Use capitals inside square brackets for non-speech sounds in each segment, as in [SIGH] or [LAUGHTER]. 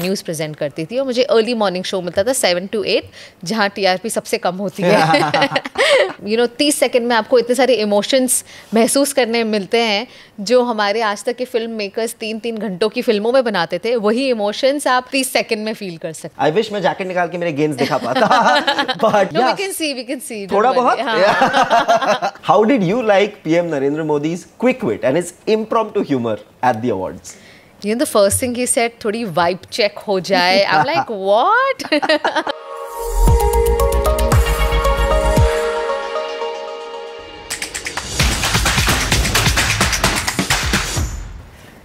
News present करती थी और मुझे अर्ली मॉर्निंग शो मिलता था सेवन टू एट जहाँ टीआरपी सबसे कम होती है यू [LAUGHS] नो तीस सेकेंड में आपको इतने सारे इमोशंस महसूस करने मिलते हैं जो हमारे आज तक के फिल्म मेकर्स तीन तीन घंटों की फिल्मों में बनाते थे वही इमोशंस आप तीस सेकेंड में फील कर सकते आई विश मैं जैकेट निकाल के मेरे गेंस दिखा पाता but we can see we can see थोड़ा बहुत how did you like PM Narendra Modi's quick wit and is impromptu humour at the awards you know the first thing he said थोड़ी vibe check हो जाए I'm like what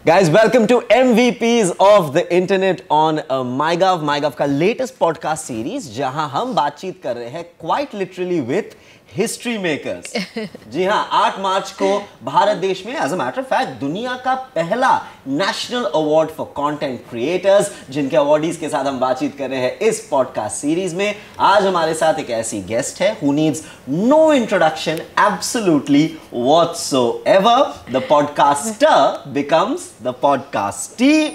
Guys, welcome to MVPs of the Internet on MyGov, MyGov का latest podcast series जहां हम बातचीत कर रहे हैं quite literally with history makers [LAUGHS] जी हाँ 8 मार्च को भारत देश में एज अ मैटर फैक्ट दुनिया का पहला national award for content creators जिनके अवार्डीज के साथ हम बातचीत कर रहे हैं इस पॉडकास्ट सीरीज में आज हमारे साथ एक ऐसी गेस्ट है who needs no introduction absolutely ever the podcaster becomes the podcastee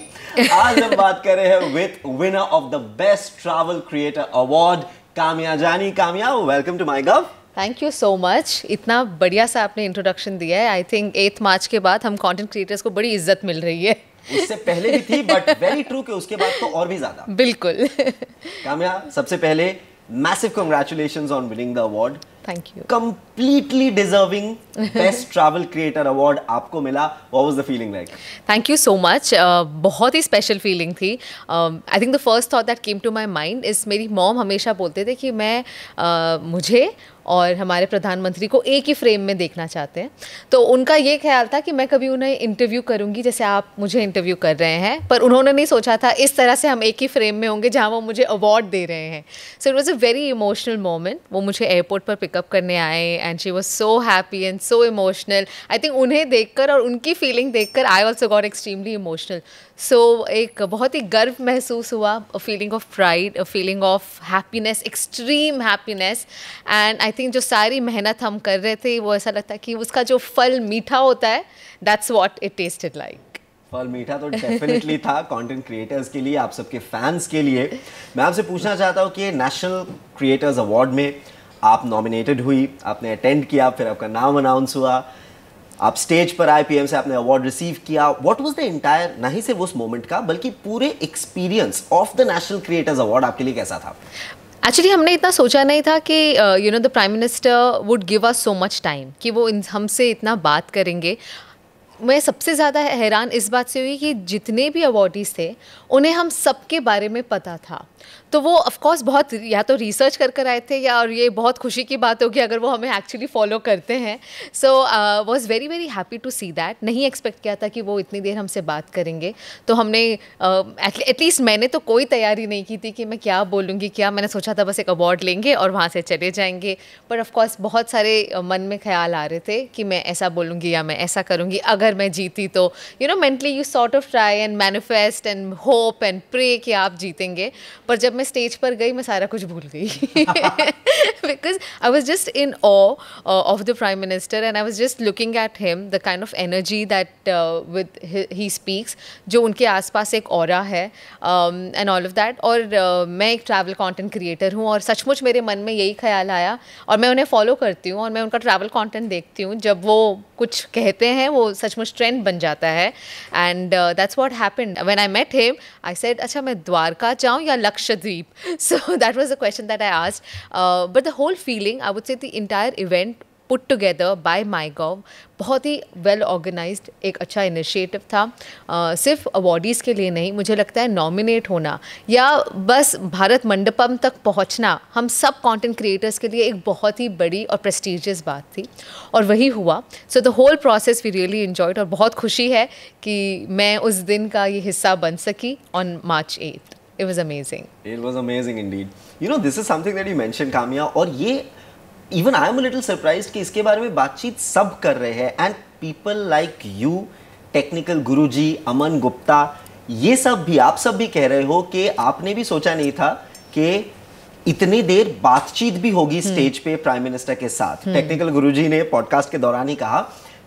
आज हम बात कर रहे हैं with winner of the best travel creator award Kamiya Jaani Kamiya welcome to MyGov thank you so much इतना बढ़िया सा आपने इंट्रोडक्शन दिया है आई थिंक एथ मार्च के बाद हम कंटेंट क्रिएटर्स को बड़ी इज्जत मिल रही है इससे पहले भी थी बट वेरी ट्रू कि उसके बाद तो और भी ज्यादा बिल्कुल कामया सबसे पहले massive congratulation on winning the award thank you completely deserving best travel creator award आपको मिला what was the feeling like thank you so much बहुत ही स्पेशल फीलिंग थी I think the first thought that came to my mind is मेरी mom हमेशा बोलते थे कि मैं uh, मुझे और हमारे प्रधानमंत्री को एक ही फ्रेम में देखना चाहते हैं तो उनका ये ख्याल था कि मैं कभी उन्हें इंटरव्यू करूंगी जैसे आप मुझे इंटरव्यू कर रहे हैं पर उन्होंने नहीं सोचा था इस तरह से हम एक ही फ्रेम में होंगे जहाँ वो मुझे अवार्ड दे रहे हैं so it was a very emotional moment वो मुझे एयरपोर्ट पर पिक पिकअप करने आए and she was so happy and so emotional I think उन्हें देख कर और उनकी फीलिंग देख कर I also got extremely emotional so एक बहुत ही गर्व महसूस हुआ feeling of pride feeling of happiness extreme happiness and I think जो सारी मेहनत हम कर रहे थे वो ऐसा लगता है कि उसका जो फल मीठा होता है that's what it tasted like फल मीठा तो डेफिनेटली था कंटेंट क्रिएटर्स के लिए आप सबके फैंस के लिए मैं आपसे पूछना चाहता हूँ कि नेशनल क्रिएटर्स अवार्ड में आप नॉमिनेटेड हुई आपने अटेंड किया फिर आपका नाम अनाउंस हुआ आप स्टेज पर आए पीएम से आपने अवार्ड रिसीव किया व्हाट वाज द इंटायर ना ही सिर्फ उस मोमेंट का बल्कि पूरे experience of the national creators award आपके लिए कैसा था एक्चुअली हमने इतना सोचा नहीं था कि you know the prime minister would give us so much time कि वो हमसे इतना बात करेंगे मैं सबसे ज़्यादा हैरान इस बात से हुई कि जितने भी अवार्डीज़ थे उन्हें हम सबके बारे में पता था तो वो ऑफकोर्स बहुत या तो रिसर्च कर कर आए थे या और ये बहुत खुशी की बात होगी अगर वो हमें एक्चुअली फॉलो करते हैं so was very very happy to see that नहीं एक्सपेक्ट किया था कि वो इतनी देर हमसे बात करेंगे तो हमने एटलीस्ट uh, मैंने तो कोई तैयारी नहीं की थी कि मैं क्या बोलूँगी क्या मैंने सोचा था बस एक अवार्ड लेंगे और वहाँ से चले जाएंगे पर ऑफकोर्स बहुत सारे uh, मन में ख्याल आ रहे थे कि मैं ऐसा बोलूँगी या मैं ऐसा करूँगी अगर मैं जीती तो you know mentally you sort of try and manifest and hope and pray कि आप जीतेंगे पर जब मैं स्टेज पर गई मैं सारा कुछ भूल गई because I was just in awe of the prime minister and I was just looking at him the kind of energy that with he speaks जो उनके आसपास एक um, और है एंड ऑल ऑफ दैट और मैं एक ट्रैवल कॉन्टेंट क्रिएटर हूँ और सचमुच मेरे मन में यही ख्याल आया और मैं उन्हें फॉलो करती हूँ और मैं उनका ट्रैवल कॉन्टेंट देखती हूँ जब वो कुछ कहते हैं वो सचमुच ट्रेंड बन जाता है and that's what happen when I met him I said अच्छा मैं द्वारका जाऊँ या Lakshadweep so that was a question that I asked but the whole feeling I would say the entire event put together by my बहुत ही well organise एक अच्छा initiative था सिर्फ अवॉर्डीज़ के लिए नहीं मुझे लगता है नॉमिनेट होना या बस भारत मंडपम तक पहुंचना हम सब कंटेंट क्रिएटर्स के लिए एक बहुत ही बड़ी और प्रेस्टिजियस बात थी और वही हुआ so the whole process we really enjoyed और बहुत खुशी है कि मैं उस दिन का ये हिस्सा बन सकी on March eight it was amazing it was amazing indeed you know this is something that you mention Kamiya और ये even I am a little surprise कि इसके बारे में बातचीत सब कर रहे हैं and people like you technical Guru ji अमन गुप्ता ये सब भी आप सब भी कह रहे हो कि आपने भी सोचा नहीं था कि इतनी देर बातचीत भी होगी हम्म। स्टेज पे प्राइम मिनिस्टर के साथ टेक्निकल हम्म। गुरुजी ने पॉडकास्ट के दौरान ही कहा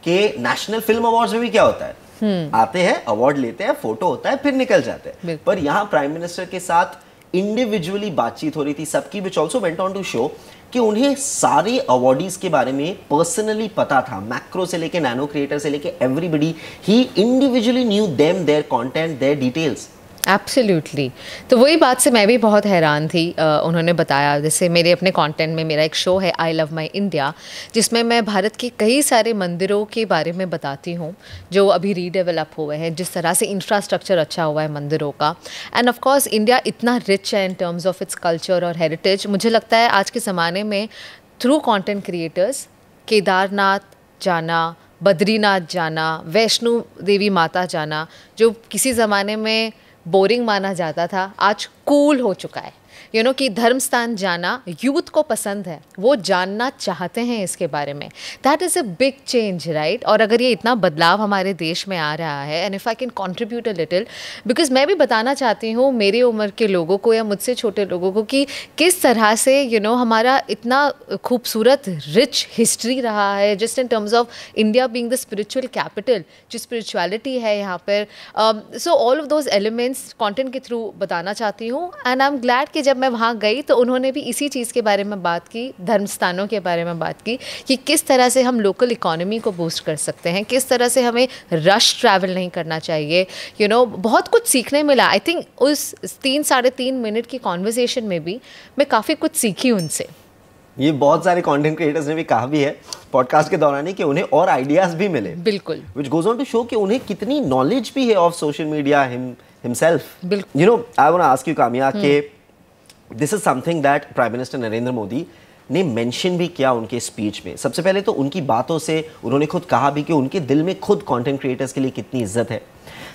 कि नेशनल फिल्म अवार्ड्स में भी क्या होता है हम्म। आते हैं अवार्ड लेते हैं फोटो होता है फिर निकल जाते हैं पर यहाँ प्राइम मिनिस्टर के साथ इंडिविजुअली बातचीत हो रही थी सबकी which also went on to show कि उन्हें सारे अवॉर्डीज के बारे में पर्सनली पता था मैक्रो से लेके नैनो क्रिएटर से लेके एवरीबडी ही individually knew them their content their details absolutely तो वही बात से मैं भी बहुत हैरान थी उन्होंने बताया जैसे मेरे अपने कंटेंट में मेरा एक शो है आई लव माय इंडिया जिसमें मैं भारत के कई सारे मंदिरों के बारे में बताती हूँ जो अभी रीडेवलप हुए हैं जिस तरह से इंफ्रास्ट्रक्चर अच्छा हुआ है मंदिरों का एंड ऑफकोर्स इंडिया इतना रिच है in terms of its culture और हेरिटेज मुझे लगता है आज के ज़माने में थ्रू कॉन्टेंट क्रिएटर्स केदारनाथ जाना बद्रीनाथ जाना वैष्णो देवी माता जाना जो किसी ज़माने में बोरिंग माना जाता था आज कूल हो चुका है यू you नो know, कि धर्म स्थान जाना यूथ को पसंद है वो जानना चाहते हैं इसके बारे में that is a big change right और अगर ये इतना बदलाव हमारे देश में आ रहा है and if I can contribute a little because मैं भी बताना चाहती हूँ मेरे उम्र के लोगों को या मुझसे छोटे लोगों को कि किस तरह से यू you नो know, हमारा इतना खूबसूरत रिच हिस्ट्री रहा है just in terms of India being the spiritual capital जो स्परिचुअलिटी है यहाँ पर so all of those elements content के थ्रू बताना चाहती हूँ एंड आई एम ग्लैड कि जब मैं वहाँ गई तो उन्होंने भी इसी चीज़ के बारे में बात की धर्म स्थानों के बारे में बात की कि किस तरह से हम लोकल इकोनॉमी को बूस्ट कर सकते हैं किस तरह से हमें रश ट्रैवल नहीं करना चाहिए यू you नो know, बहुत कुछ सीखने मिला आई थिंक उस तीन साढ़े तीन मिनट की कॉन्वर्जेसन में भी मैं काफ़ी कुछ सीखी उनसे ये बहुत सारे कंटेंट क्रिएटर्स ने भी कहा भी है पॉडकास्ट के दौरान ही कि उन्हें और आइडियाज भी मिले बिल्कुल which goes on to show कि उन्हें कितनी नॉलेज भी है of social media him himself बिल्कुल you know I want to ask you Kamiya के this is something that prime minister Narendra Modi ने मेंशन भी किया उनके स्पीच में सबसे पहले तो उनकी बातों से उन्होंने खुद कहा भी कि उनके दिल में खुद कंटेंट क्रिएटर्स के लिए कितनी इज्जत है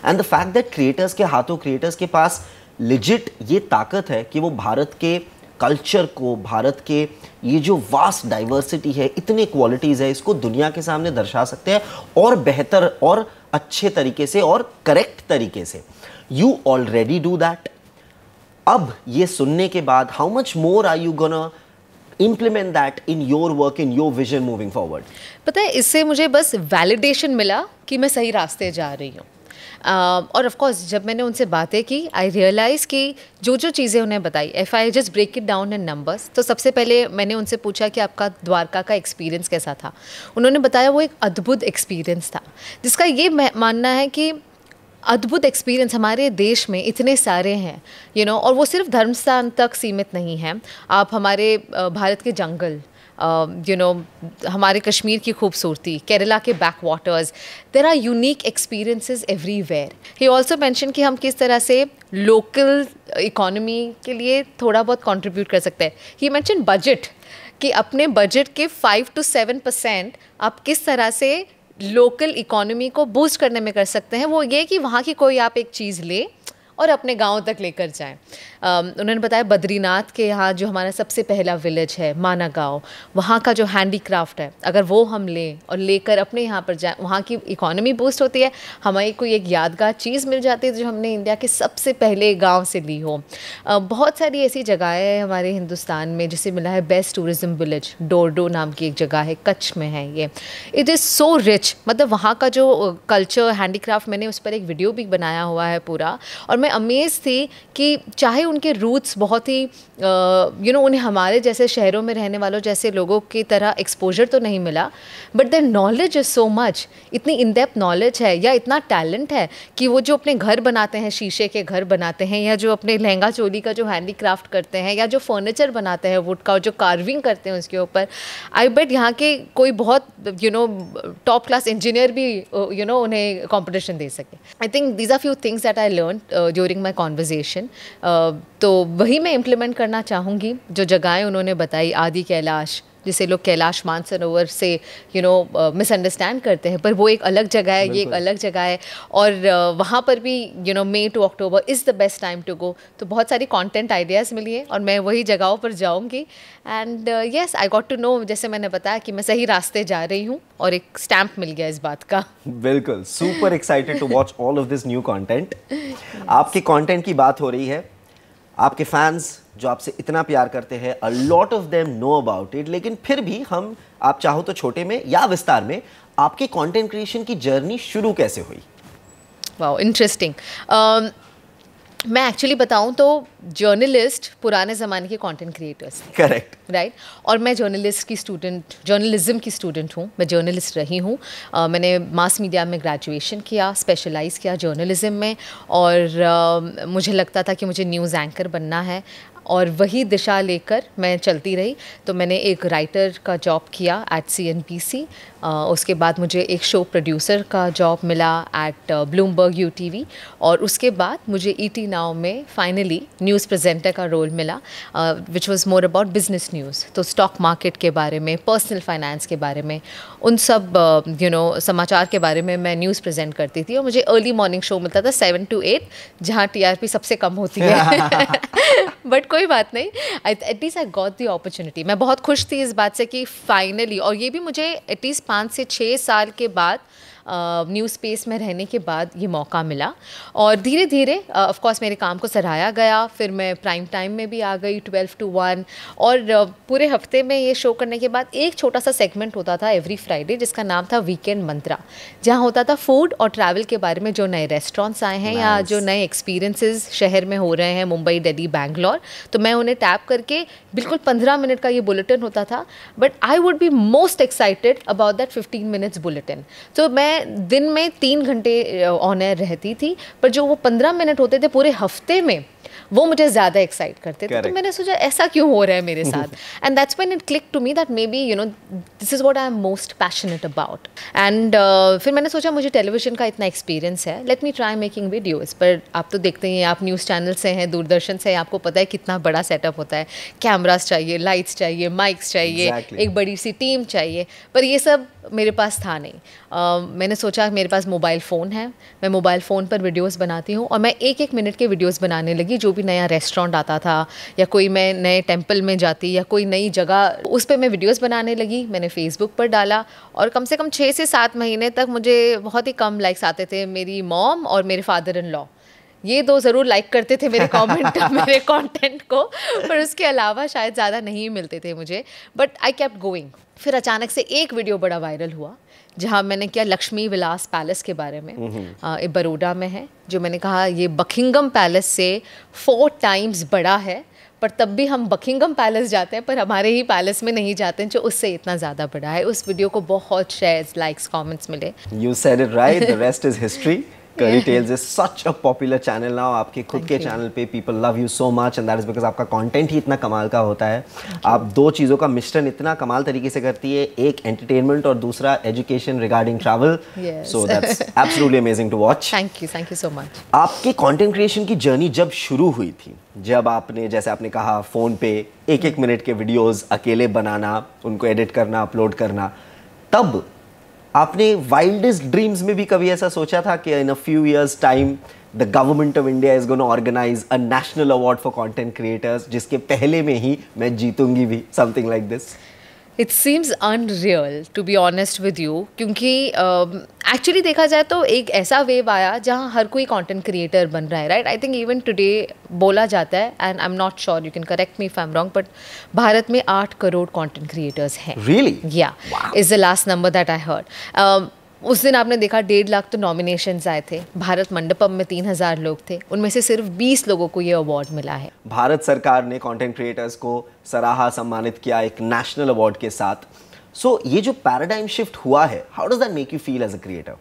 and the fact that creators के हाथों क्रिएटर्स के पास लिजिट ये ताकत है कि वो भारत के कल्चर को भारत के ये जो वास्ट डाइवर्सिटी है इतने क्वालिटीज़ है इसको दुनिया के सामने दर्शा सकते हैं और बेहतर और अच्छे तरीके से और करेक्ट तरीके से यू ऑलरेडी डू दैट अब ये सुनने के बाद how much more are you gonna implement that in your work in your vision moving forward पता है इससे मुझे बस वैलिडेशन मिला कि मैं सही रास्ते जा रही हूँ uh, और ऑफकोर्स जब मैंने उनसे बातें की आई रियलाइज़ कि जो जो चीज़ें उन्हें बताई if I just break it down in numbers तो सबसे पहले मैंने उनसे पूछा कि आपका द्वारका का एक्सपीरियंस कैसा था उन्होंने बताया वो एक अद्भुत एक्सपीरियंस था जिसका ये मानना है कि अद्भुत एक्सपीरियंस हमारे देश में इतने सारे हैं यू नो और वो सिर्फ धर्मस्थान तक सीमित नहीं है आप हमारे भारत के जंगल यू नो हमारे कश्मीर की खूबसूरती केरला के backwaters there are unique experiences everywhere ही ऑल्सो मैंशन कि हम किस तरह से लोकल इकोनॉमी के लिए थोड़ा बहुत कॉन्ट्रीब्यूट कर सकते हैं ही मैंशन बजट कि अपने बजट के फाइव टू सेवन परसेंट आप किस तरह से लोकल इकोनॉमी को बूस्ट करने में कर सकते हैं वो ये कि वहाँ की कोई आप एक चीज़ ले और अपने गाँव तक लेकर जाएं Um, उन्होंने बताया बद्रीनाथ के यहाँ जो हमारा सबसे पहला विलेज है माना गाँव वहाँ का जो हैंडीक्राफ्ट है अगर वो हम लें और लेकर अपने यहाँ पर जाए वहाँ की इकोनॉमी बूस्ट होती है हमारी कोई एक यादगार चीज़ मिल जाती है जो हमने इंडिया के सबसे पहले गाँव से ली हो बहुत सारी ऐसी जगहें हमारे हिंदुस्तान में जिसे मिला है बेस्ट टूरिज़म विलेज डोरडो नाम की एक जगह है कच्छ में है ये इट इज़ सो रिच मतलब वहाँ का जो कल्चर हैंडीक्राफ्ट मैंने उस पर एक वीडियो भी बनाया हुआ है पूरा और मैं अमेज़ थी कि चाहे उनके रूट्स बहुत ही यू नो उन्हें हमारे जैसे शहरों में रहने वालों जैसे लोगों की तरह एक्सपोजर तो नहीं मिला but their knowledge is so much इतनी इनडेप नॉलेज है या इतना टैलेंट है कि वो जो अपने घर बनाते हैं शीशे के घर बनाते हैं या जो अपने लहंगा चोली का जो हैंडीक्राफ्ट करते हैं या जो फर्नीचर बनाते हैं वुड का जो कार्विंग करते हैं उसके ऊपर आई बेट यहाँ के कोई बहुत you know top class engineer भी यू नो उन्हें कॉम्पिटिशन दे सके I think these are few things that I learn during my conversation तो वही मैं इम्प्लीमेंट करना चाहूँगी जो जगहें उन्होंने बताई आदि कैलाश जिसे लोग कैलाश मानसरोवर से यू नो मिसअंडरस्टैंड करते हैं पर वो एक अलग जगह है ये एक अलग जगह है और वहाँ पर भी you know May to October is the best time to go तो बहुत सारी कंटेंट आइडियाज़ मिली हैं और मैं वही जगहों पर जाऊँगी and yes I got to know जैसे मैंने बताया कि मैं सही रास्ते जा रही हूँ और एक स्टैंप मिल गया इस बात का बिल्कुल super excited to watch all of this new content आपके कॉन्टेंट की बात हो रही है आपके फैंस जो आपसे इतना प्यार करते हैं a lot of them know about it लेकिन फिर भी हम आप चाहो तो छोटे में या विस्तार में आपके कंटेंट क्रिएशन की जर्नी शुरू कैसे हुई वाह इंटरेस्टिंग um, मैं एक्चुअली बताऊं तो जर्नलिस्ट पुराने ज़माने के कंटेंट क्रिएटर्स थे करेक्ट राइट और मैं जर्नलिस्ट की स्टूडेंट जर्नलिज्म की स्टूडेंट हूँ मैं जर्नलिस्ट रही हूँ uh, मैंने मास मीडिया में ग्रेजुएशन किया स्पेशलाइज़ किया जर्नलिज्म में और uh, मुझे लगता था कि मुझे न्यूज़ एंकर बनना है और वही दिशा लेकर मैं चलती रही तो मैंने एक राइटर का जॉब किया at C N B C उसके बाद मुझे एक शो प्रोड्यूसर का जॉब मिला at Bloomberg U T V और उसके बाद मुझे ई टी नाव में फाइनली न्यूज़ प्रेजेंटर का रोल मिला which was more about business news तो स्टॉक मार्केट के बारे में पर्सनल फाइनेंस के बारे में उन सब यू नो समाचार के बारे में मैं न्यूज़ प्रेजेंट करती थी और मुझे अर्ली मॉर्निंग शो मिलता था सेवन टू एट जहाँ टी सबसे कम होती है बट कोई बात नहीं at least I got the opportunity मैं बहुत खुश थी इस बात से कि फाइनली और ये भी मुझे एटलीस्ट पाँच से छः साल के बाद न्यू स्पेस में रहने के बाद ये मौका मिला और धीरे धीरे ऑफकोर्स मेरे काम को सराहाया गया फिर मैं प्राइम टाइम में भी आ गई ट्वेल्व टू वन और पूरे हफ्ते में ये शो करने के बाद एक छोटा सा सेगमेंट होता था एवरी फ्राइडे जिसका नाम था वीकेंड मंत्रा जहाँ होता था फूड और ट्रैवल के बारे में जो नए रेस्टोरेंट्स आए हैं nice. या जो नए एक्सपीरियंसेस शहर में हो रहे हैं मुंबई दिल्ली बैंगलोर तो मैं उन्हें टैप करके बिल्कुल पंद्रह मिनट का ये बुलेटिन होता था but I would be most excited about that fifteen minutes bulletin तो मैं दिन में तीन घंटे ऑन एयर रहती थी पर जो वो पंद्रह मिनट होते थे पूरे हफ्ते में वो मुझे ज़्यादा एक्साइट करते थे तो मैंने सोचा ऐसा क्यों हो रहा है मेरे [LAUGHS] साथ and that's when it click to me that maybe you know this is what I am most passionate about and फिर मैंने सोचा मुझे टेलीविजन का इतना एक्सपीरियंस है let me try making videos पर आप तो देखते ही आप न्यूज़ चैनल से हैं दूरदर्शन से हैं आपको पता है कितना बड़ा सेटअप होता है कैमराज चाहिए लाइट्स चाहिए माइक्स चाहिए exactly. एक बड़ी सी टीम चाहिए पर ये सब मेरे पास था नहीं मैंने सोचा मेरे पास मोबाइल फ़ोन है मैं मोबाइल फ़ोन पर वीडियोस बनाती हूँ और मैं एक एक मिनट के वीडियोस बनाने लगी जो भी नया रेस्टोरेंट आता था या कोई मैं नए टेम्पल में जाती या कोई नई जगह उस पर मैं वीडियोज़ बनाने लगी मैंने फ़ेसबुक पर डाला और कम से कम छः से सात महीने तक मुझे बहुत ही कम लाइक्स आते थे मेरी मॉम और मेरे फादर इन लॉ ये दो ज़रूर लाइक करते थे मेरे कमेंट [LAUGHS] मेरे कंटेंट को पर उसके अलावा शायद ज़्यादा नहीं मिलते थे मुझे बट आई कैप्ट गोइंग फिर अचानक से एक वीडियो बड़ा वायरल हुआ जहाँ मैंने किया लक्ष्मी विलास पैलेस के बारे में हम्म, हम्म। बड़ोडा में है जो मैंने कहा ये बकिंगम पैलेस से फोर टाइम्स बड़ा है पर तब भी हम बकिंगम पैलेस जाते हैं पर हमारे ही पैलेस में नहीं जाते हैं जो उससे इतना ज़्यादा बड़ा है उस वीडियो को बहुत शेयर्स लाइक्स कमेंट्स मिले you said it right the rest is history Curry Tales is such a popular channel now आपके खुद के चैनल पे people love you so much and that is because आपका कंटेंट ही इतना कमाल का होता है आप दो चीज़ों का मिश्रण इतना कमाल तरीके से करती है एक एंटरटेनमेंट और दूसरा education regarding travel so that's absolutely amazing to watch thank you thank you so much आपके कॉन्टेंट क्रिएशन की जर्नी जब शुरू हुई थी जब आपने जैसे आपने कहा फ़ोन पे एक एक मिनट के वीडियोज़ अकेले बनाना उनको एडिट करना अपलोड करना तब आपने वाइल्डेस्ट ड्रीम्स में भी कभी ऐसा सोचा था कि in a few years time the government of India is gonna organise a national award for content creators जिसके पहले में ही मैं जीतूंगी भी something like this it seems unreal to be honest with you क्योंकि एक्चुअली um, uh, देखा जाए तो एक ऐसा वेव आया जहाँ हर कोई कॉन्टेंट क्रिएटर बन रहा है right I think even today बोला जाता है and I am not sure you can correct me if I am wrong but Bharat में आठ करोड़ कॉन्टेंट क्रिएटर्स हैं रियली या is the last number that I heard उस दिन आपने देखा डेढ़ लाख तो नॉमिनेशंस आए थे भारत मंडपम में तीन हजार लोग थे उनमें से सिर्फ बीस लोगों को ये अवार्ड मिला है भारत सरकार ने कंटेंट क्रिएटर्स को सराहा सम्मानित किया एक नेशनल अवार्ड के साथ सो so, ये जो पैराडाइम शिफ्ट हुआ है how does that make you feel as a creator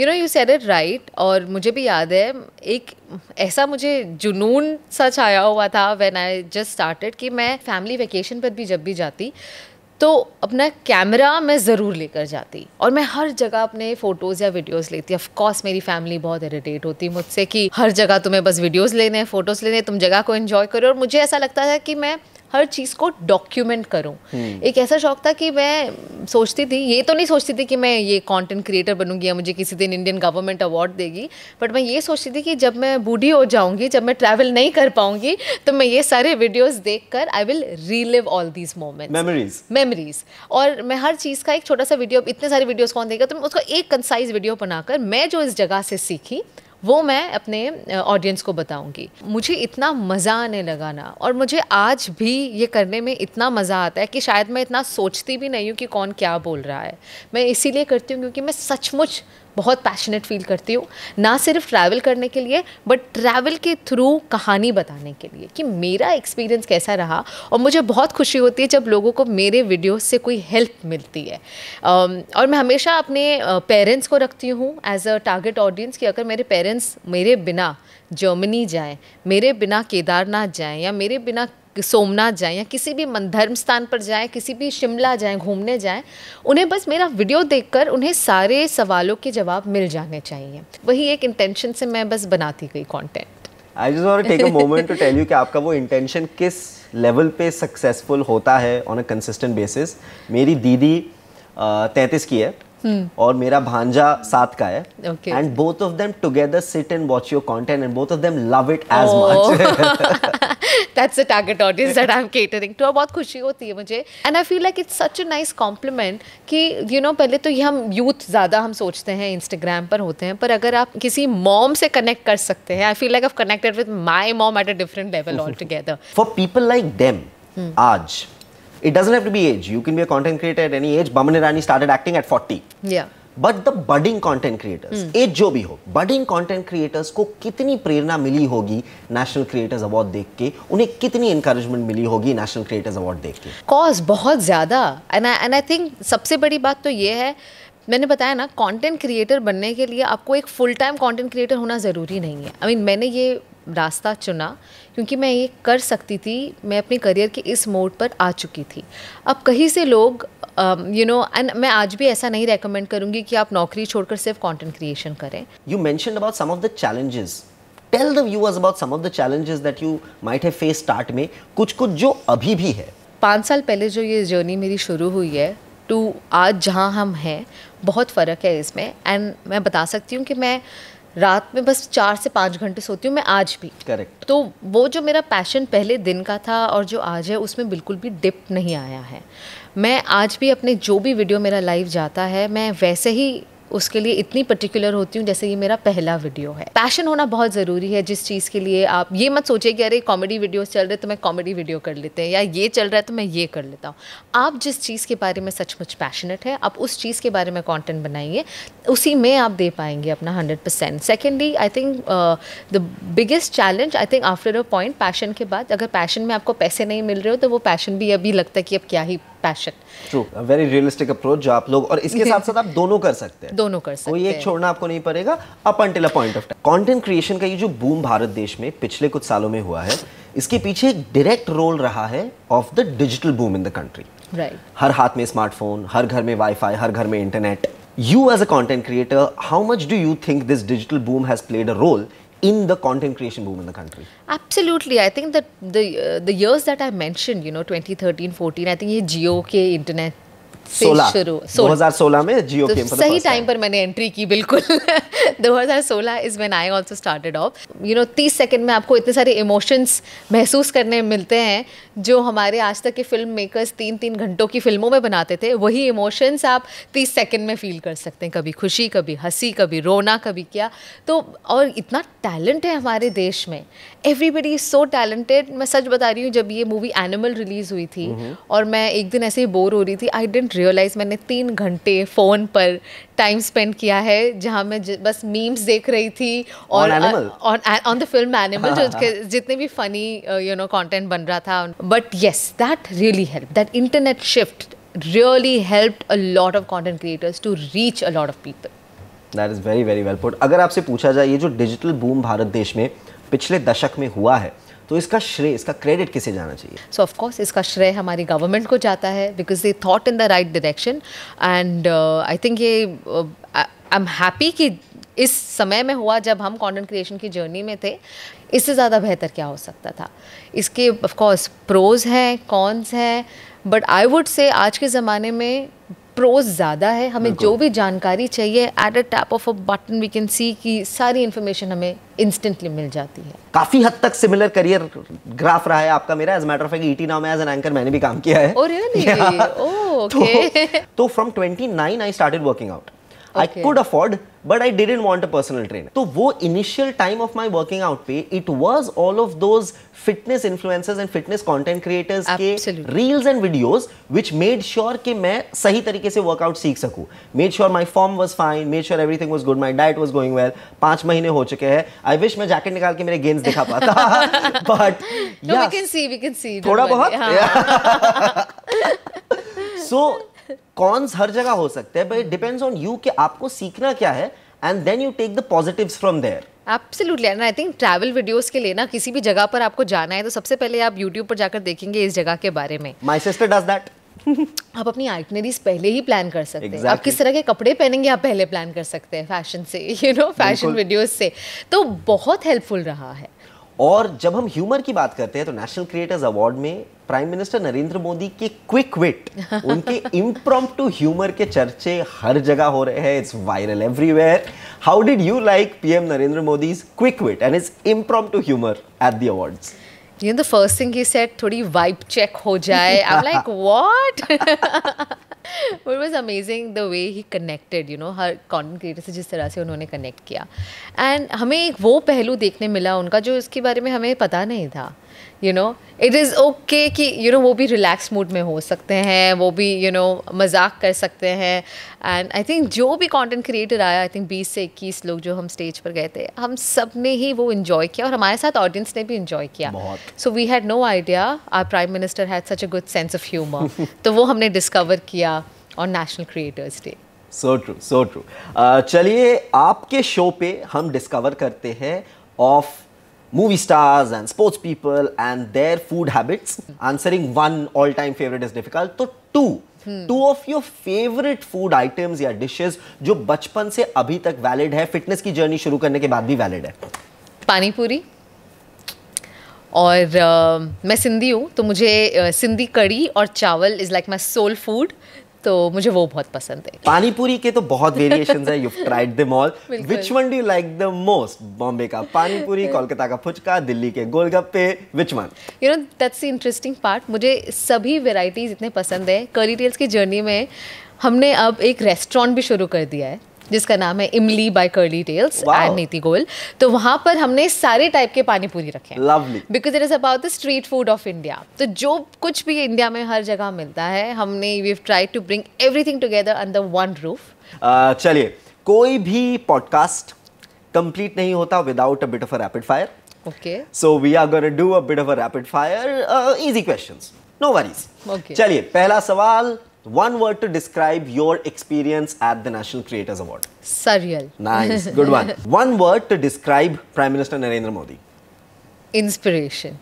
you know you said it right और मुझे भी याद है एक ऐसा मुझे जुनून सा छाया हुआ था व्हेन आई जस्ट स्टार्टेड कि मैं फैमिली वेकेशन पर भी जब भी जाती तो अपना कैमरा मैं ज़रूर लेकर जाती और मैं हर जगह अपने फ़ोटोज़ या वीडियोस लेती ऑफकोर्स मेरी फैमिली बहुत इरिटेट होती मुझसे कि हर जगह तुम्हें बस वीडियोस लेने हैं फ़ोटोज़ लेने तुम जगह को इन्जॉय करो और मुझे ऐसा लगता था कि मैं हर चीज़ को डॉक्यूमेंट करूँ हम्म। एक ऐसा शौक था कि मैं सोचती थी ये तो नहीं सोचती थी कि मैं ये कंटेंट क्रिएटर बनूंगी या मुझे किसी दिन इंडियन गवर्नमेंट अवार्ड देगी बट मैं ये सोचती थी कि जब मैं बूढ़ी हो जाऊंगी जब मैं ट्रैवल नहीं कर पाऊंगी तो मैं ये सारे देख कर I will relive all these moment memories memories और मैं हर चीज़ का एक छोटा सा वीडियो इतने सारे वीडियोज कौन देगा तो मैं उसको एक कंसाइज वीडियो बनाकर मैं जो इस जगह से सीखी वो मैं अपने ऑडियंस को बताऊंगी मुझे इतना मज़ा आने लगा ना और मुझे आज भी ये करने में इतना मज़ा आता है कि शायद मैं इतना सोचती भी नहीं हूँ कि कौन क्या बोल रहा है मैं इसीलिए करती हूँ क्योंकि मैं सचमुच बहुत पैशनेट फील करती हूँ ना सिर्फ ट्रैवल करने के लिए बट ट्रैवल के थ्रू कहानी बताने के लिए कि मेरा एक्सपीरियंस कैसा रहा और मुझे बहुत खुशी होती है जब लोगों को मेरे वीडियोस से कोई हेल्प मिलती है um, और मैं हमेशा अपने पेरेंट्स को रखती हूँ एज अ टारगेट ऑडियंस कि अगर मेरे पेरेंट्स मेरे बिना जर्मनी जाएँ मेरे बिना केदारनाथ जाएँ या मेरे बिना सोमनाथ जाएं या किसी भी धर्म स्थान पर जाएं किसी भी शिमला जाएं घूमने जाएं उन्हें बस मेरा वीडियो देखकर उन्हें सारे सवालों के जवाब मिल जाने चाहिए वही एक इंटेंशन से मैं बस बनाती गई content I just want take a moment to tell you कि आपका वो इंटेंशन किस लेवल पे सक्सेसफुल होता है ऑन अ कंसिस्टेंट बेसिस मेरी दीदी तैंतीस की है हम्म। और मेरा भांजा साथ का है and both of them together sit and watch your content and both of them love it as much that's a target audience that I am catering to और बहुत खुशी होती है मुझे and I feel like it's such a nice compliment कि you know पहले तो ये हम यूथ ज़्यादा हम सोचते हैं इंस्टाग्राम पर होते हैं पर अगर आप किसी मॉम से कनेक्ट कर सकते हैं I feel like I connected with my mom at a different level all together for people like them आज It doesn't have to be age. You can be a content creator at any age. bamani rani started acting at 40. Yeah. But the budding content creators as जो भी हो budding content creators को कितनी प्रेरणा मिली होगी national creators award देख के उन्हें कितनी इंकरेजमेंट मिली होगी नेशनल क्रिएटर्स अवार्ड देख के कॉज बहुत ज़्यादा and I and I think सबसे बड़ी बात तो ये है मैंने बताया ना कंटेंट क्रिएटर बनने के लिए आपको एक फुल टाइम कंटेंट क्रिएटर होना ज़रूरी नहीं है आई I मीन mean, मैंने ये रास्ता चुना क्योंकि मैं ये कर सकती थी मैं अपने करियर के इस मोड पर आ चुकी थी अब कहीं से लोग यू नो एंड मैं आज भी ऐसा नहीं रेकमेंड करूँगी कि आप नौकरी छोड़कर सिर्फ कॉन्टेंट क्रिएशन करें you mention about some of the challenges tell the viewers about some of the challenges that you might have face start में कुछ कुछ जो अभी भी है पाँच साल पहले जो ये जर्नी मेरी शुरू हुई है टू आज जहाँ हम हैं बहुत फ़र्क है इसमें एंड मैं बता सकती हूँ कि मैं रात में बस चार से पाँच घंटे सोती हूँ मैं आज भी करेक्ट तो वो जो मेरा पैशन पहले दिन का था और जो आज है उसमें बिल्कुल भी डिप नहीं आया है मैं आज भी अपने जो भी वीडियो मेरा लाइव जाता है मैं वैसे ही उसके लिए इतनी पर्टिकुलर होती हूँ जैसे ये मेरा पहला वीडियो है पैशन होना बहुत ज़रूरी है जिस चीज़ के लिए आप ये मत सोचिए कि अरे कॉमेडी वीडियोस चल रहे तो मैं कॉमेडी वीडियो कर लेते हैं या ये चल रहा है तो मैं ये कर लेता हूँ आप जिस चीज़ के बारे में सचमुच पैशनेट है आप उस चीज़ के बारे में कॉन्टेंट बनाइए उसी में आप दे पाएंगे अपना hundred percent secondly I think the biggest challenge I think after a point passion के बाद अगर पैशन में आपको पैसे नहीं मिल रहे हो तो वो पैशन भी अभी लगता है कि अब क्या ही passion true very realistic approach जो आप लोग और इसके [LAUGHS] साथ साथ आप दोनों कर सकते हैं दोनों कर सकते कोई एक छोड़ना आपको नहीं पड़ेगा up until a point of time content creation का ये जो बूम भारत देश में पिछले कुछ सालों में हुआ है इसके पीछे एक डायरेक्ट रोल रहा है of the digital boom in the country right हर हाथ में स्मार्टफोन हर घर में वाईफाई हर घर में internet you as a content creator how much do you think this digital boom has played a role in the content creation boom in the country? Absolutely. I think that the uh, the years that I mentioned, you know, 2013, 14, I think ye jio ke internet सोलह में जियो तो सही time पर मैंने entry की बिल्कुल 2016 is when I also started off you know 30 second में आपको इतने सारे इमोशंस महसूस करने मिलते हैं जो हमारे आज तक के फिल्म मेकर्स तीन तीन घंटों की फिल्मों में बनाते थे वही इमोशंस आप तीस सेकंड में फील कर सकते हैं कभी खुशी कभी हंसी कभी रोना कभी क्या तो और इतना टैलेंट है हमारे देश में एवरीबडी इज़ सो टैलेंटेड मैं सच बता रही हूँ जब ये मूवी एनिमल रिलीज़ हुई थी और मैं एक दिन ऐसे ही बोर हो रही थी आई डेंट रियलाइज़ मैंने तीन घंटे फ़ोन पर टाइम स्पेंड किया है जहाँ मैं बस मीम्स देख रही थी और ऑन द फिल्म एनिमल जो [LAUGHS] जितने भी फ़नी यू नो कॉन्टेंट बन रहा था but yes that really helped. That internet shift really helped a lot of content creators to reach a lot of people. That is very very well put अगर आपसे पूछा जाए ये जो digital boom Bharat देश में पिछले दशक में हुआ है तो इसका श्रेय इसका क्रेडिट किसे जाना चाहिए सो so, ऑफकोर्स इसका श्रेय हमारी गवर्नमेंट को जाता है because they thought in the right direction and I think ये आई एम हैप्पी कि इस समय में हुआ जब हम कंटेंट क्रिएशन की जर्नी में थे इससे ज़्यादा बेहतर क्या हो सकता था इसके ऑफकोर्स प्रोज हैं कॉन्स हैं बट आई वुड से आज के ज़माने में प्रोज ज़्यादा है हमें जो भी जानकारी चाहिए at a tap of a button we can see की सारी इन्फॉर्मेशन हमें इंस्टेंटली मिल जाती है काफ़ी हद तक सिमिलर करियर ग्राफ रहा है आपका मेरा as matter of ET Now में एज एन एंकर मैंने भी काम किया है oh, really? [LAUGHS] yeah. oh, [LAUGHS] तो okay. [LAUGHS] तो from 29 I started working out I could afford but I didn't want a personal trainer तो वो initial time of my working out पे it was all of those fitness influencers and fitness content creators के reels and videos which made sure कि मैं सही तरीके से workout सीख सकूँ made sure my form was fine made sure everything was good my diet was going well पांच महीने हो चुके हैं आई विश मैं जैकेट निकाल के मेरे गेंस दिखा पाता but we can see we can see थोड़ा बहुत सो हाँ, हाँ, हाँ. [LAUGHS] कॉन्स हर जगह हो सकते हैं but it depends on you कि आपको सीखना क्या है and then you take the positives from there absolutely and I think travel videos के लिए ना किसी भी जगह पर आपको जाना है तो सबसे पहले आप यूट्यूब पर जाकर देखेंगे इस जगह के बारे में माय सिस्टर डज दैट आप अपनी आइटनरीज पहले ही प्लान कर सकते हैं exactly. आप किस तरह के कपड़े पहनेंगे आप पहले प्लान कर सकते हैं फैशन से यू नो फैशन वीडियोस से तो बहुत हेल्पफुल रहा है और जब हम ह्यूमर की बात करते हैं तो नेशनल क्रिएटर्स अवार्ड में प्राइम मिनिस्टर नरेंद्र मोदी के क्विक विट [LAUGHS] उनके इम्प्रॉम टू ह्यूमर के चर्चे हर जगह हो रहे हैं it's viral everywhere how did you like PM Narendra Modi quick wit and is impromptu humour at the awards you the first thing thing set थोड़ी वाइप चेक हो जाए [LAUGHS] I'm like what [LAUGHS] but was amazing the way he connected you know हर content creator से जिस तरह से उन्होंने connect किया एंड हमें एक वो पहलू देखने मिला उनका जो इसके बारे में हमें पता नहीं था you know it is okay कि यू you नो know, वो भी रिलैक्स मूड में हो सकते हैं वो भी यू नो मजाक कर सकते हैं एंड आई थिंक जो भी कंटेंट क्रिएटर आया आई थिंक बीस से इक्कीस लोग जो हम स्टेज पर गए थे हम सब ने ही वो इन्जॉय किया और हमारे साथ ऑडियंस ने भी इन्जॉय किया so we had no idea our prime minister had such a good sense of humour तो वो हमने डिस्कवर किया on national creators day so true so true चलिए आपके शो पे हम डिस्कवर करते हैं of movie stars and sports people and their food habits. Answering one all-time favorite is difficult. So two. Two of your favourite food items या dishes जो बचपन से अभी तक वैलिड है फिटनेस की जर्नी शुरू करने के बाद भी वैलिड है पानी पूरी और uh, मैं सिंधी हूँ तो मुझे uh, सिंधी कड़ी और चावल is like my soul food तो मुझे वो बहुत पसंद है पानी पूरी के तो बहुत वेरिएशन है you tried them all which one do like the most Bombay का पानी पूरी [LAUGHS] कोलकाता का फुचका दिल्ली के गोलगप्पे which one you know that's interesting part मुझे सभी वेराइटीज इतने पसंद है करी टेल्स की जर्नी में हमने अब एक रेस्टोरेंट भी शुरू कर दिया है जिसका नाम है इमली बाय कर्ली टेल्स एंड नीति गोल तो वहाँ पर हमने सारे टाइप के पानी पूरी रखे because it is about the street food of India तो जो कुछ भी इंडिया में हर जगह मिलता है हमने we try to bring everything together under one roof चलिए कोई भी पॉडकास्ट कंप्लीट नहीं होता without a bit of a rapid fire okay so we are gonna do a bit of a rapid fire easy questions no worries चलिए पहला सवाल One word to describe your experience at the National Creators Award. Surreal. Nice. [LAUGHS] Good one. one word to describe Prime Minister Narendra Modi. Inspiration.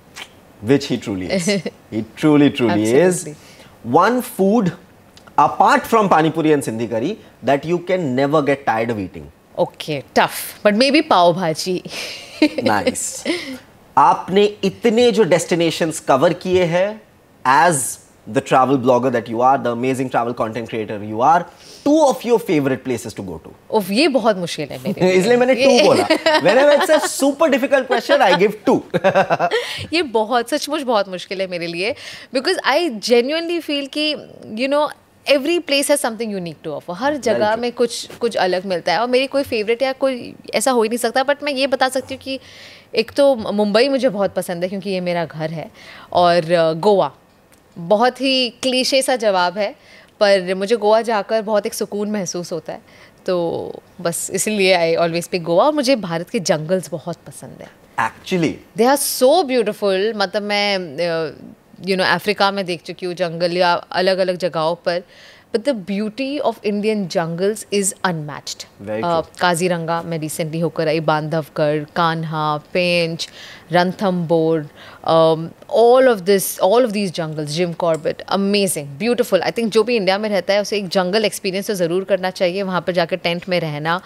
Which he truly is. [LAUGHS] he truly, truly Absolutely. is. One food apart from Pani Puri and Sindhi curry that you can never get tired of eating. Okay, tough. But maybe pav bhaji. [LAUGHS] nice. आपने इतने जो destinations cover किए हैं as the travel blogger that you are, the amazing travel content creator you are, two of your favorite places to go to. Of ये बहुत मुश्किल है मेरे लिए. इसलिए मैंने two बोला. Whenever it's a super difficult question, I give two. ये बहुत सचमुच बहुत मुश्किल है मेरे लिए, because I genuinely feel कि you know एवरी प्लेस है समथिंग यूनिक टू ऑफर हर जगह में कुछ कुछ अलग मिलता है और मेरी कोई फेवरेट या कोई ऐसा हो ही नहीं सकता बट मैं ये बता सकती हूँ कि एक तो मुंबई मुझे बहुत पसंद है क्योंकि ये मेरा घर है और गोवा बहुत ही क्लीशे सा जवाब है पर मुझे गोवा जाकर बहुत एक सुकून महसूस होता है तो बस इसीलिए आई ऑलवेज पिक गोवा और मुझे भारत के जंगल्स बहुत पसंद है actually they are so beautiful मतलब मैं यू नो अफ्रीका में देख चुकी हूँ जंगल या अलग अलग जगहों पर but the beauty of Indian jungles is unmatched Kaziranga मैं रिसेंटली होकर I Bandhavgarh Kanha Pench Ranthambore um, all of this, all of these jungles, Jim Corbett, amazing, beautiful. I think जो भी इंडिया में रहता है उसे एक जंगल एक्सपीरियंस तो ज़रूर करना चाहिए वहाँ पर जाकर टेंट में रहना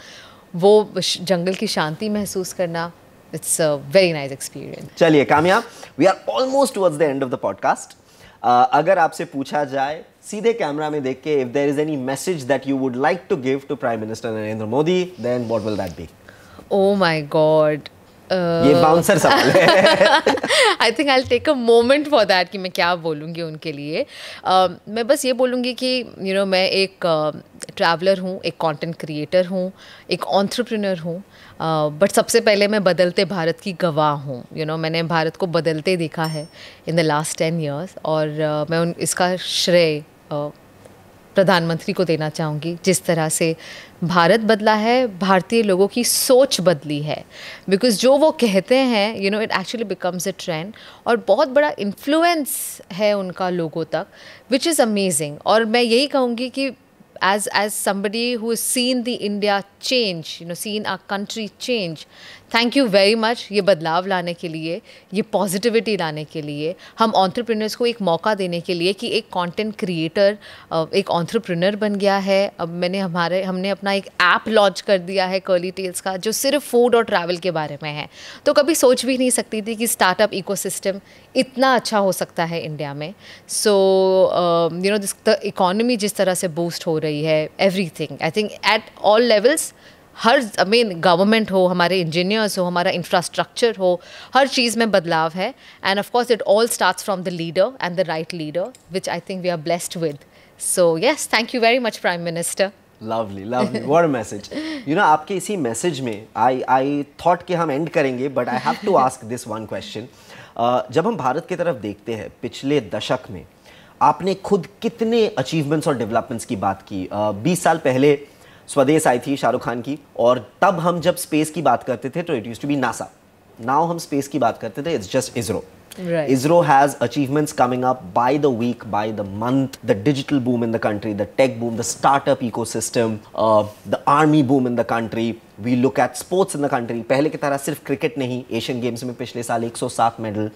वो जंगल की शांति महसूस करना it's a very nice experience चलिए कामयाब we are almost towards the end of the podcast अगर आपसे पूछा जाए सीधे कैमरा में देख के if there is any message that you would like to give to prime minister Narendra Modi then what will that be oh my god Uh, ये bouncer सवाल I think I take a moment for that कि मैं क्या बोलूँगी उनके लिए uh, मैं बस ये बोलूँगी कि यू you नो know, मैं एक ट्रैवलर uh, हूँ एक कंटेंट क्रिएटर हूँ एक ऑन्ट्रप्रिनर हूँ बट uh, सबसे पहले मैं बदलते भारत की गवाह हूँ यू नो मैंने भारत को बदलते देखा है in the last ten years और uh, मैं उन इसका श्रेय uh, प्रधानमंत्री को देना चाहूँगी जिस तरह से भारत बदला है भारतीय लोगों की सोच बदली है बिकॉज जो वो कहते हैं you know it actually becomes a trend और बहुत बड़ा इन्फ्लुएंस है उनका लोगों तक विच इज़ अमेजिंग और मैं यही कहूँगी कि as as somebody who seen the India change you know seen a country change thank you very much ये बदलाव लाने के लिए ये पॉजिटिविटी लाने के लिए हम ऑन्ट्रप्रिनर्स को एक मौका देने के लिए कि एक कंटेंट क्रिएटर एक ऑन्ट्रप्रिनर बन गया है अब मैंने हमारे हमने अपना एक ऐप लॉन्च कर दिया है कर्ली टेल्स का जो सिर्फ फूड और ट्रैवल के बारे में है तो कभी सोच भी नहीं सकती थी कि स्टार्टअप सिस्टम इतना अच्छा हो सकता है इंडिया में so you know this the economy जिस तरह से बूस्ट हो रही है thing I think at all levels हर मीन गवर्नमेंट हो हमारे इंजीनियर्स हो हमारा इंफ्रास्ट्रक्चर हो हर चीज़ में बदलाव है and of course it all starts from the leader and the right leader which I think we are blessed with so yes thank you very much prime minister lovely lovely what a message you ना आपके इसी message में आई I thought कि हम end करेंगे but I have to ask this one question जब हम भारत की तरफ देखते हैं पिछले दशक में आपने खुद कितने अचीवमेंट्स और डेवलपमेंट्स की बात की uh, बीस uh, साल पहले स्वदेश आई थी शाहरुख खान की और तब हम जब स्पेस की बात करते थे तो it used to be NASA now हम स्पेस की बात करते थे it's just ISRO Right. ISRO has achievements coming up by the week, by the month. The digital boom in the country, the tech boom, the startup ecosystem, uh, the army boom in the country. We look at sports in the country. पहले की तरह सिर्फ cricket नहीं Asian games में पिछले साल 107 medal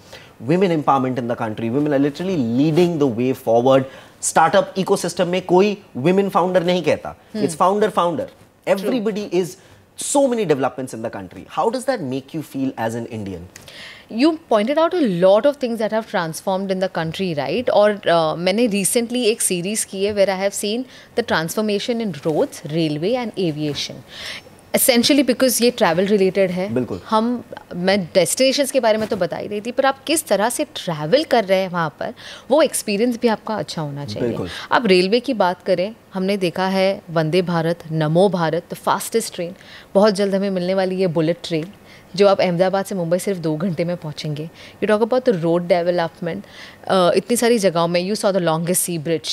women empowerment in the country women are literally leading the way forward startup ecosystem में कोई वुमेन फाउंडर नहीं कहता it's founder founder everybody is so many developments in the country. How does that make you feel as an Indian? You pointed out a lot of things that have transformed in the country, right? Or uh, मैंने recently एक series की है where I have seen the transformation in roads, railway and aviation. Essentially because ये travel related है बिल्कुल हम मैं destination के बारे में तो बता ही रही थी पर आप किस तरह से ट्रैवल कर रहे हैं वहाँ पर वो एक्सपीरियंस भी आपका अच्छा होना चाहिए अब रेलवे की बात करें हमने देखा है वंदे भारत नमो भारत द फास्टेस्ट ट्रेन बहुत जल्द हमें मिलने वाली है बुलेट ट्रेन जो आप अहमदाबाद से मुंबई सिर्फ दो घंटे में पहुँचेंगे you talk about the road development इतनी सारी जगहों में you saw the longest sea bridge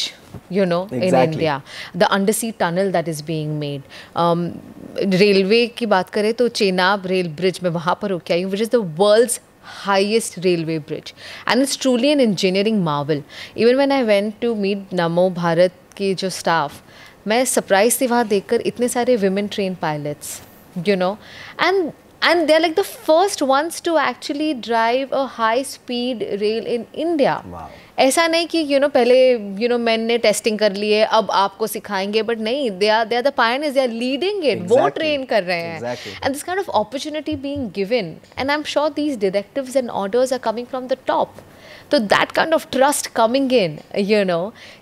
you know in India the under sea tunnel that is being made railway की बात करें तो चेनाब रेल ब्रिज में वहाँ पर रुके I which is the world's highest railway bridge and it's truly an engineering marvel even when I went to meet Namo Bharat के जो स्टाफ मैं सरप्राइज थी वहाँ देखकर इतने सारे women train pilots you know and and they're like the first ones to actually drive a high speed rail in India. Wow. ऐसा नहीं कि यू नो पहले यू नो मैन ने टेस्टिंग कर ली है अब आपको सिखाएंगे बट नहीं they are they are the pioneers they are leading it वो ट्रेन कर रहे हैं and this kind of opportunity being given and I am sure these directives and orders are coming from the top तो that kind of trust coming in you know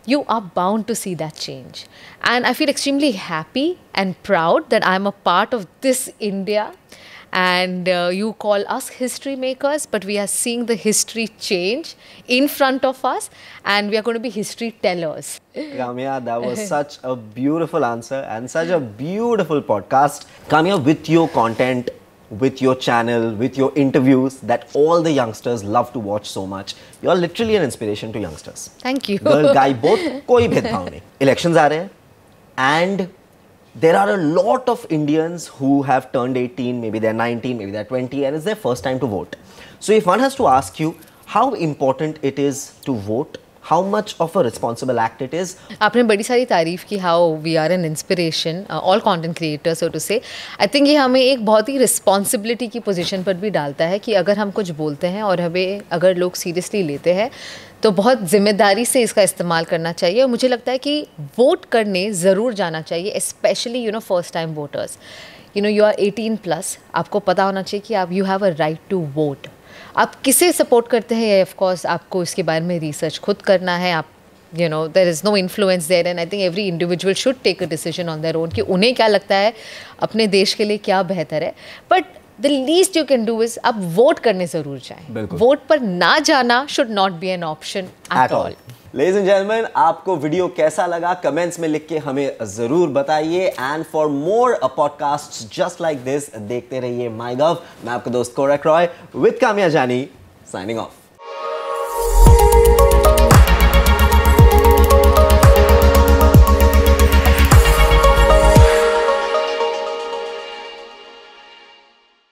you are bound to see that change and I feel extremely happy and proud that I am a part of this India and uh, you call us history makers but we are seeing the history change in front of us and we are going to be history tellers Kamya, that was [LAUGHS] such a beautiful answer and such a beautiful podcast. Kamya, with your content, with your channel, with your interviews that all the youngsters love to watch so much. You're literally an inspiration to youngsters. Thank you. Girl, guy, [LAUGHS] both, Koi भेदभाव नहीं. Elections are and there are a lot of Indians who have turned 18, maybe they're 19, maybe they're 20, and it's their first time to vote. So if one has to ask you how important it is to vote, how much of a responsible act it is. आपने बड़ी सारी तारीफ की how we are an inspiration uh, all content creators so to say. I think ये हमें एक बहुत ही responsibility की position पर भी डालता है कि अगर हम कुछ बोलते हैं और हमें अगर लोग seriously लेते हैं तो बहुत ज़िम्मेदारी से इसका इस्तेमाल करना चाहिए और मुझे लगता है कि वोट करने ज़रूर जाना चाहिए specially you know first time voters you know you are eighteen plus आपको पता होना चाहिए कि आप you have a right to vote आप किसे सपोर्ट करते हैं ऑफकोर्स आपको इसके बारे में रिसर्च खुद करना है आप you know there is no influence there and I think every individual should take a decision on their own कि उन्हें क्या लगता है अपने देश के लिए क्या बेहतर है but the least you can do is आप वोट करने ज़रूर जाएं वोट पर ना जाना should not be an option at all ladies and gentlemen आपको वीडियो कैसा लगा कमेंट्स में लिख के हमें ज़रूर बताइए and for more podcast just like this देखते रहिए माई गव मैं आपका दोस्त कोरक रॉय विद कामिया जानी साइनिंग ऑफ